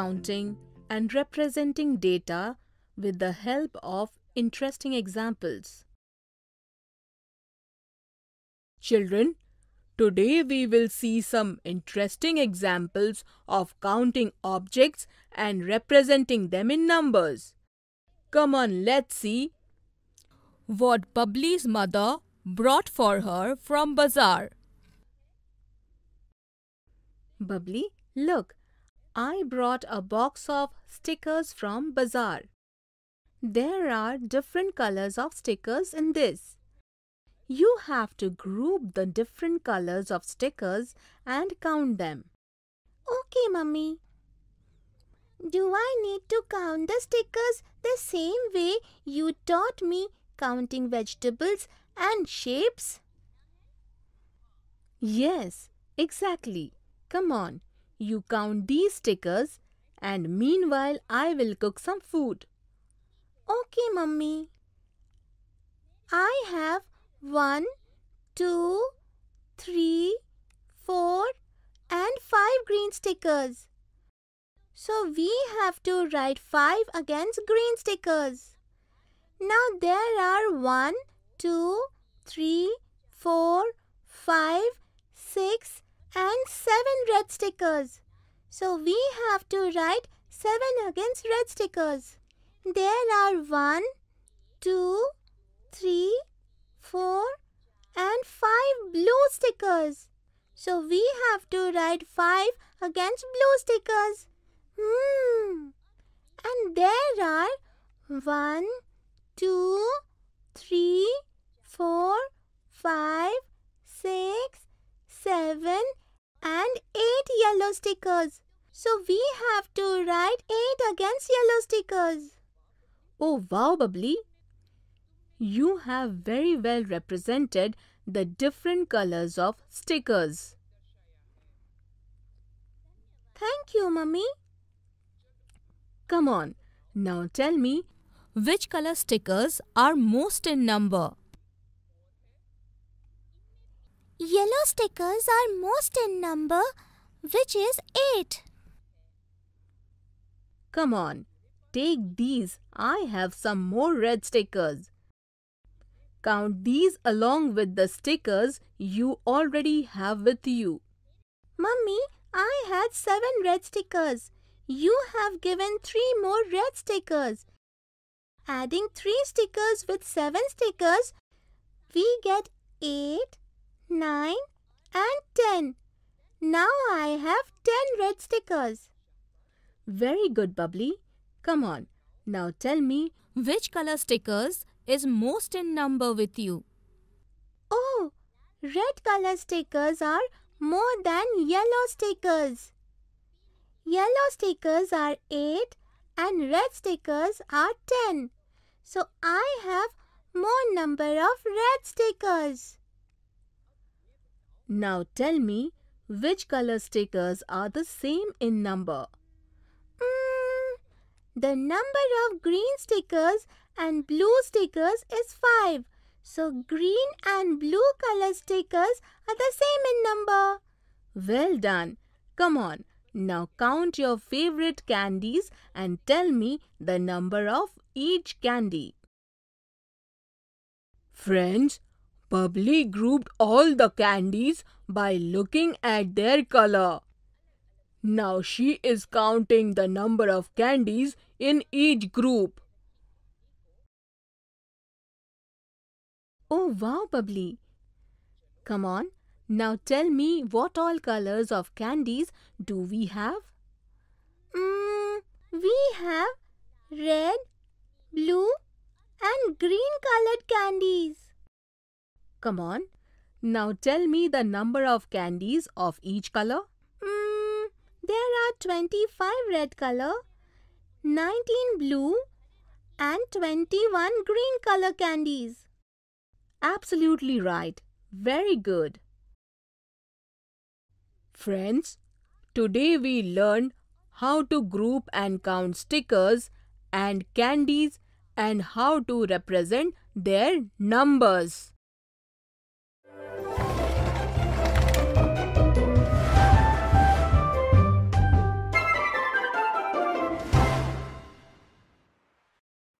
counting, and representing data with the help of interesting examples. Children, today we will see some interesting examples of counting objects and representing them in numbers. Come on, let's see what Bubbly's mother brought for her from bazaar. Bubbly, look, I brought a box of stickers from bazaar. There are different colors of stickers in this. You have to group the different colors of stickers and count them. Okay, mummy. Do I need to count the stickers the same way you taught me counting vegetables and shapes? Yes, exactly. Come on, you count these stickers and meanwhile I will cook some food. Okay, mummy. I have one, two, three, four, and 5 green stickers. So we have to write 5 against green stickers. Now there are one, two, three, four, stickers. So we have to write 7 against red stickers. There are one, two, three, four, and 5 blue stickers. So we have to write 5 against blue stickers. Hmm. And there are one, two, three, four. yellow stickers. So we have to write 8 against yellow stickers. Oh wow, Bubbly. You have very well represented the different colors of stickers. Thank you, Mummy. Come on, now tell me which color stickers are most in number? Yellow stickers are most in number which is 8. Come on, take these. I have some more red stickers. Count these along with the stickers you already have with you. Mummy, I had seven red stickers. You have given three more red stickers. Adding three stickers with seven stickers, we get eight, nine and ten. Now I have 10 red stickers. Very good, Bubbly. Come on, now tell me which color stickers is most in number with you? Oh, red color stickers are more than yellow stickers. Yellow stickers are 8 and red stickers are 10. So I have more number of red stickers. Now tell me which color stickers are the same in number? Mm, the number of green stickers and blue stickers is 5. So green and blue color stickers are the same in number. Well done. Come on. Now count your favorite candies and tell me the number of each candy. Friends, Bubbly grouped all the candies by looking at their color. Now she is counting the number of candies in each group. Oh wow, Bubbly. Come on, now tell me what all colors of candies do we have? Mm, we have red, blue and green colored candies. Come on. Now tell me the number of candies of each color. Mm, there are 25 red color, 19 blue and 21 green color candies. Absolutely right. Very good. Friends, today we learned how to group and count stickers and candies and how to represent their numbers.